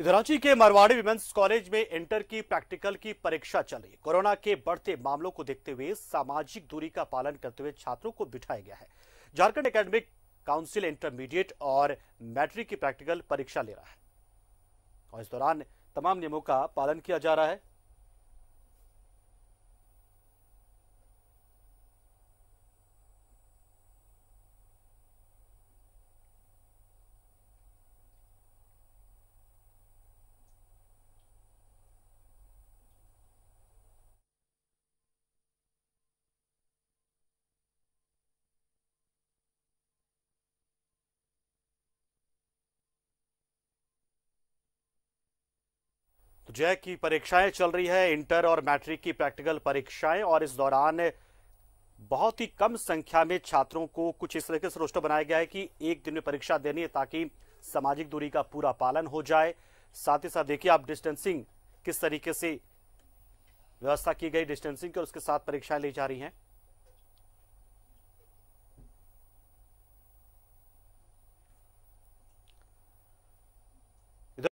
इधर रांची के Marwari women's college में इंटर की प्रैक्टिकल की परीक्षा चल रही है कोरोना के बढ़ते मामलों को देखते हुए सामाजिक दूरी का पालन करते हुए छात्रों को बिठाया गया है झारखंड एकेडमिक काउंसिल इंटरमीडिएट और मैट्रिक की प्रैक्टिकल परीक्षा ले रहा है और इस दौरान तमाम नियमों का पालन किया जा रहा है जय की परीक्षाएं चल रही है इंटर और मैट्रिक की प्रैक्टिकल परीक्षाएं और इस दौरान बहुत ही कम संख्या में छात्रों को कुछ इस तरीके से रोस्टर बनाया गया है कि एक दिन में परीक्षा देनी है ताकि सामाजिक दूरी का पूरा पालन हो जाए साथ ही साथ देखिए आप डिस्टेंसिंग किस तरीके से व्यवस्था की गई डिस्टेंसिंग की और उसके साथ परीक्षाएं ली जा रही हैं